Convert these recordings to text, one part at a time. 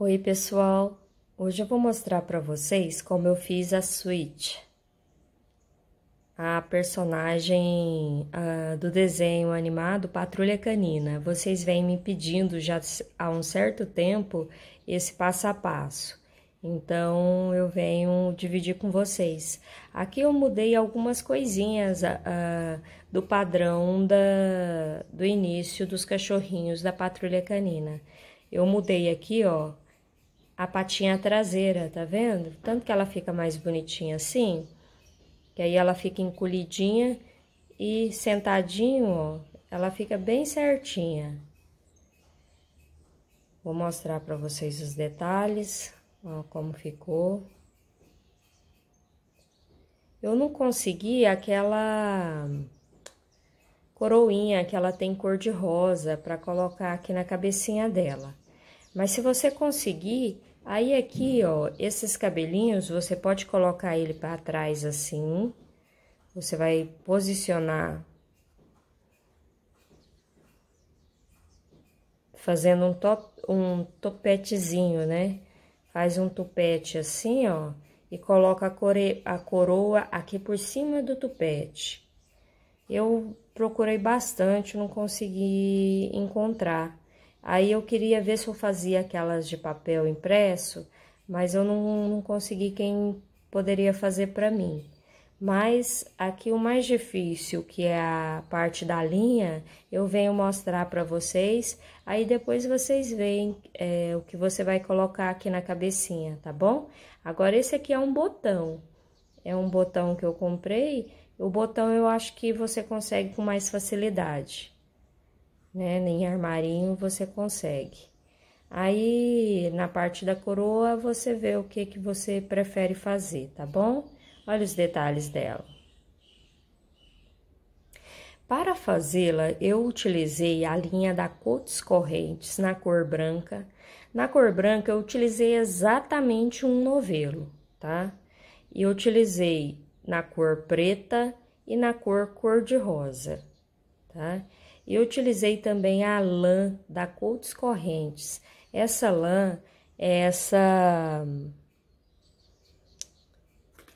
Oi pessoal, hoje eu vou mostrar para vocês como eu fiz a Switch, a personagem uh, do desenho animado Patrulha Canina. Vocês vêm me pedindo já há um certo tempo esse passo a passo, então eu venho dividir com vocês. Aqui eu mudei algumas coisinhas uh, do padrão da, do início dos cachorrinhos da Patrulha Canina. Eu mudei aqui, ó, a patinha traseira, tá vendo? Tanto que ela fica mais bonitinha assim, que aí ela fica encolhidinha e sentadinho, ó, ela fica bem certinha. Vou mostrar para vocês os detalhes, ó, como ficou. Eu não consegui aquela coroinha que ela tem cor de rosa para colocar aqui na cabecinha dela. Mas se você conseguir, aí aqui, ó, esses cabelinhos, você pode colocar ele para trás assim. Você vai posicionar fazendo um, top, um topetezinho, né? Faz um tupete assim, ó, e coloca a, core, a coroa aqui por cima do tupete. Eu procurei bastante, não consegui encontrar Aí eu queria ver se eu fazia aquelas de papel impresso, mas eu não, não consegui quem poderia fazer para mim. Mas aqui o mais difícil, que é a parte da linha, eu venho mostrar para vocês, aí depois vocês veem é, o que você vai colocar aqui na cabecinha, tá bom? Agora, esse aqui é um botão, é um botão que eu comprei, o botão eu acho que você consegue com mais facilidade né? Nem armarinho você consegue. Aí, na parte da coroa, você vê o que, que você prefere fazer, tá bom? Olha os detalhes dela. Para fazê-la, eu utilizei a linha da Cotes Correntes na cor branca. Na cor branca, eu utilizei exatamente um novelo, tá? E eu utilizei na cor preta e na cor cor-de-rosa, tá? Tá? Eu utilizei também a lã da Coutos Correntes. Essa lã é essa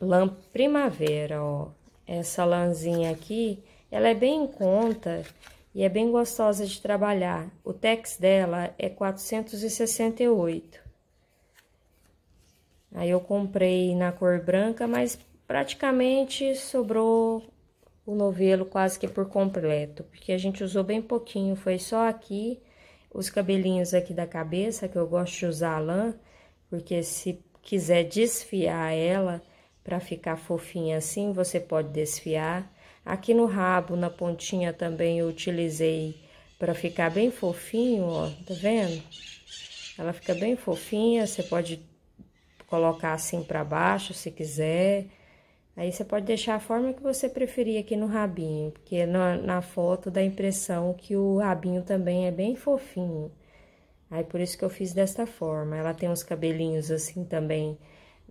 lã primavera, ó. Essa lãzinha aqui, ela é bem em conta e é bem gostosa de trabalhar. O tex dela é 468. Aí eu comprei na cor branca, mas praticamente sobrou o novelo quase que por completo, porque a gente usou bem pouquinho, foi só aqui os cabelinhos aqui da cabeça, que eu gosto de usar a lã, porque se quiser desfiar ela para ficar fofinha assim, você pode desfiar. Aqui no rabo, na pontinha também eu utilizei para ficar bem fofinho, ó, tá vendo? Ela fica bem fofinha, você pode colocar assim para baixo se quiser Aí você pode deixar a forma que você preferir aqui no rabinho, porque na, na foto dá a impressão que o rabinho também é bem fofinho. Aí por isso que eu fiz desta forma. Ela tem uns cabelinhos assim também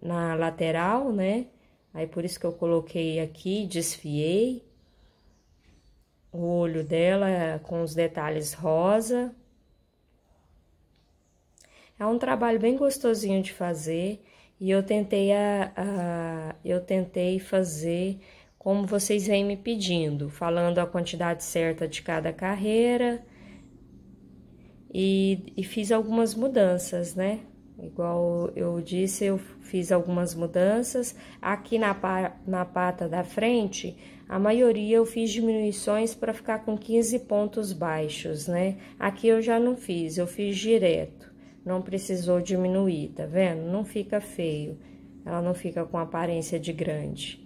na lateral, né? Aí por isso que eu coloquei aqui, desfiei. O olho dela com os detalhes rosa. É um trabalho bem gostosinho de fazer. E eu tentei a, a, eu tentei fazer como vocês vêm me pedindo, falando a quantidade certa de cada carreira. E, e fiz algumas mudanças, né? Igual eu disse, eu fiz algumas mudanças. Aqui na, na pata da frente, a maioria eu fiz diminuições para ficar com 15 pontos baixos, né? Aqui eu já não fiz, eu fiz direto não precisou diminuir, tá vendo? Não fica feio, ela não fica com aparência de grande,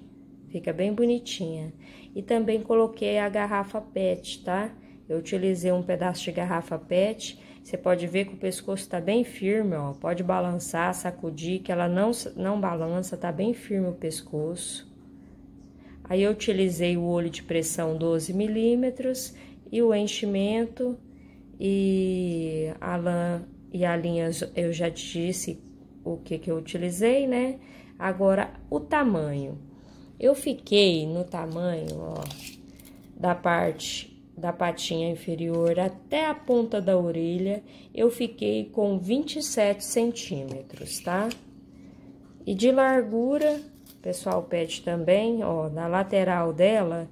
fica bem bonitinha. E também coloquei a garrafa PET, tá? Eu utilizei um pedaço de garrafa PET, você pode ver que o pescoço tá bem firme, ó, pode balançar, sacudir, que ela não, não balança, tá bem firme o pescoço. Aí eu utilizei o olho de pressão 12 milímetros e o enchimento e a lã e a linha eu já te disse o que, que eu utilizei, né? Agora, o tamanho. Eu fiquei no tamanho, ó, da parte da patinha inferior até a ponta da orelha, eu fiquei com 27 centímetros, tá? E de largura, pessoal pede também, ó, na lateral dela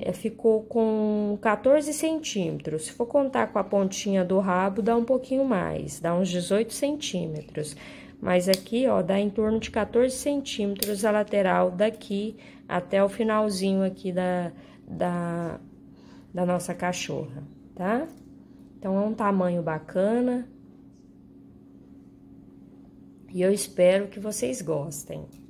é, ficou com 14 centímetros. Se for contar com a pontinha do rabo, dá um pouquinho mais, dá uns 18 centímetros. Mas aqui, ó, dá em torno de 14 centímetros a lateral daqui até o finalzinho aqui da, da, da nossa cachorra, tá? Então, é um tamanho bacana. E eu espero que vocês gostem.